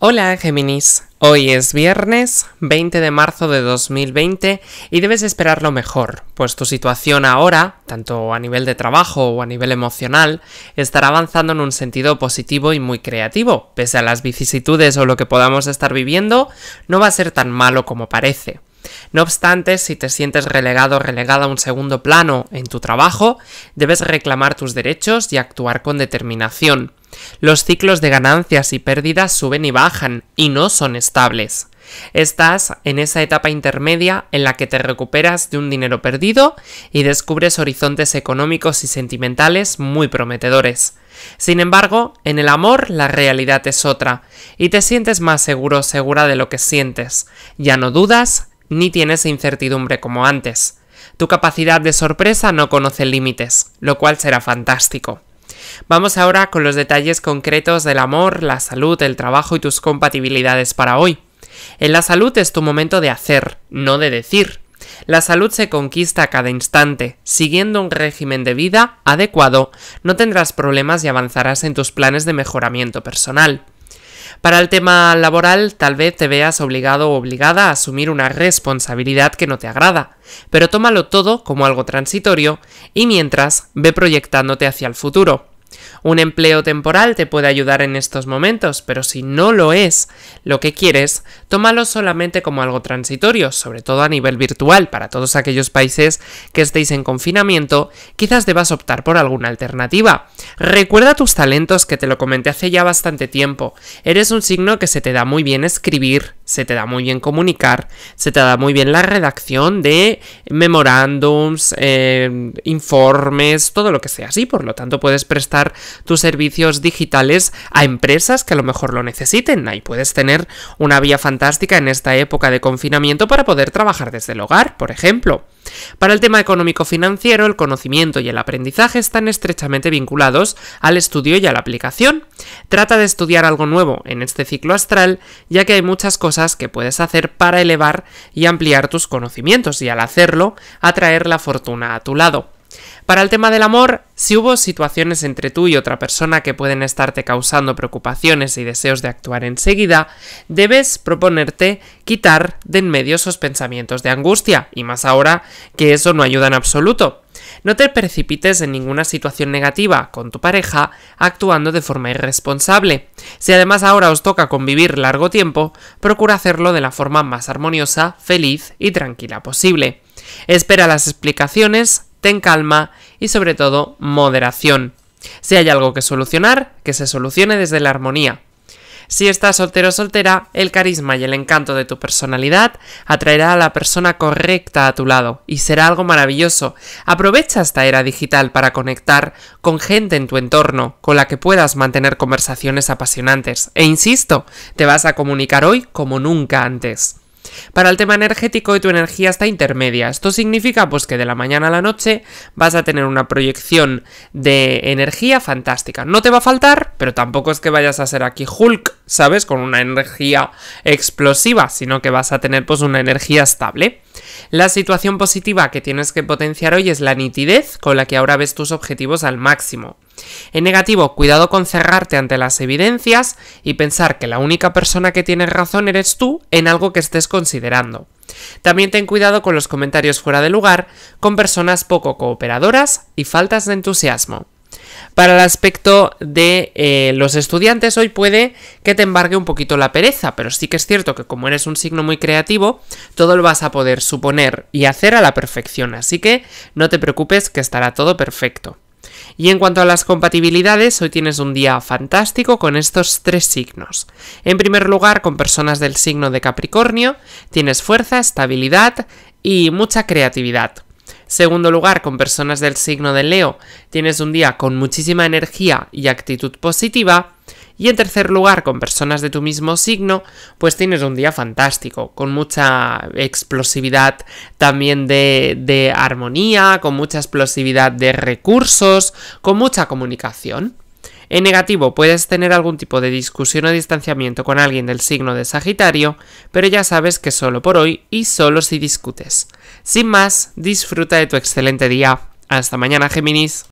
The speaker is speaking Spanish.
Hola Géminis, hoy es viernes 20 de marzo de 2020 y debes esperar lo mejor, pues tu situación ahora, tanto a nivel de trabajo o a nivel emocional, estará avanzando en un sentido positivo y muy creativo. Pese a las vicisitudes o lo que podamos estar viviendo, no va a ser tan malo como parece. No obstante, si te sientes relegado o relegada a un segundo plano en tu trabajo, debes reclamar tus derechos y actuar con determinación. Los ciclos de ganancias y pérdidas suben y bajan, y no son estables. Estás en esa etapa intermedia en la que te recuperas de un dinero perdido y descubres horizontes económicos y sentimentales muy prometedores. Sin embargo, en el amor la realidad es otra, y te sientes más seguro o segura de lo que sientes. Ya no dudas, ni tienes incertidumbre como antes. Tu capacidad de sorpresa no conoce límites, lo cual será fantástico. Vamos ahora con los detalles concretos del amor, la salud, el trabajo y tus compatibilidades para hoy. En la salud es tu momento de hacer, no de decir. La salud se conquista a cada instante. Siguiendo un régimen de vida adecuado, no tendrás problemas y avanzarás en tus planes de mejoramiento personal. Para el tema laboral, tal vez te veas obligado o obligada a asumir una responsabilidad que no te agrada, pero tómalo todo como algo transitorio y mientras ve proyectándote hacia el futuro. Un empleo temporal te puede ayudar en estos momentos, pero si no lo es lo que quieres, tómalo solamente como algo transitorio, sobre todo a nivel virtual. Para todos aquellos países que estéis en confinamiento, quizás debas optar por alguna alternativa. Recuerda tus talentos, que te lo comenté hace ya bastante tiempo. Eres un signo que se te da muy bien escribir, se te da muy bien comunicar, se te da muy bien la redacción de memorándums, eh, informes, todo lo que sea así. Por lo tanto, puedes prestar tus servicios digitales a empresas que a lo mejor lo necesiten. Ahí puedes tener una vía fantástica en esta época de confinamiento para poder trabajar desde el hogar, por ejemplo. Para el tema económico-financiero, el conocimiento y el aprendizaje están estrechamente vinculados al estudio y a la aplicación. Trata de estudiar algo nuevo en este ciclo astral, ya que hay muchas cosas que puedes hacer para elevar y ampliar tus conocimientos y al hacerlo atraer la fortuna a tu lado. Para el tema del amor, si hubo situaciones entre tú y otra persona que pueden estarte causando preocupaciones y deseos de actuar enseguida, debes proponerte quitar de en medio esos pensamientos de angustia, y más ahora que eso no ayuda en absoluto. No te precipites en ninguna situación negativa con tu pareja actuando de forma irresponsable. Si además ahora os toca convivir largo tiempo, procura hacerlo de la forma más armoniosa, feliz y tranquila posible. Espera las explicaciones, ten calma y sobre todo moderación. Si hay algo que solucionar, que se solucione desde la armonía. Si estás soltero o soltera, el carisma y el encanto de tu personalidad atraerá a la persona correcta a tu lado y será algo maravilloso. Aprovecha esta era digital para conectar con gente en tu entorno con la que puedas mantener conversaciones apasionantes. E insisto, te vas a comunicar hoy como nunca antes. Para el tema energético, tu energía está intermedia. Esto significa pues que de la mañana a la noche vas a tener una proyección de energía fantástica. No te va a faltar, pero tampoco es que vayas a ser aquí Hulk, ¿sabes? Con una energía explosiva, sino que vas a tener pues una energía estable. La situación positiva que tienes que potenciar hoy es la nitidez con la que ahora ves tus objetivos al máximo. En negativo, cuidado con cerrarte ante las evidencias y pensar que la única persona que tiene razón eres tú en algo que estés considerando. También ten cuidado con los comentarios fuera de lugar, con personas poco cooperadoras y faltas de entusiasmo. Para el aspecto de eh, los estudiantes, hoy puede que te embargue un poquito la pereza, pero sí que es cierto que como eres un signo muy creativo, todo lo vas a poder suponer y hacer a la perfección, así que no te preocupes que estará todo perfecto. Y en cuanto a las compatibilidades, hoy tienes un día fantástico con estos tres signos. En primer lugar, con personas del signo de Capricornio, tienes fuerza, estabilidad y mucha creatividad. Segundo lugar, con personas del signo de Leo, tienes un día con muchísima energía y actitud positiva. Y en tercer lugar, con personas de tu mismo signo, pues tienes un día fantástico, con mucha explosividad también de, armonía, con mucha explosividad de recursos, con mucha comunicación. En negativo, puedes tener algún tipo de discusión o distanciamiento con alguien del signo de Sagitario, pero ya sabes que solo por hoy y solo si discutes. Sin más, disfruta de tu excelente día. Hasta mañana, Géminis.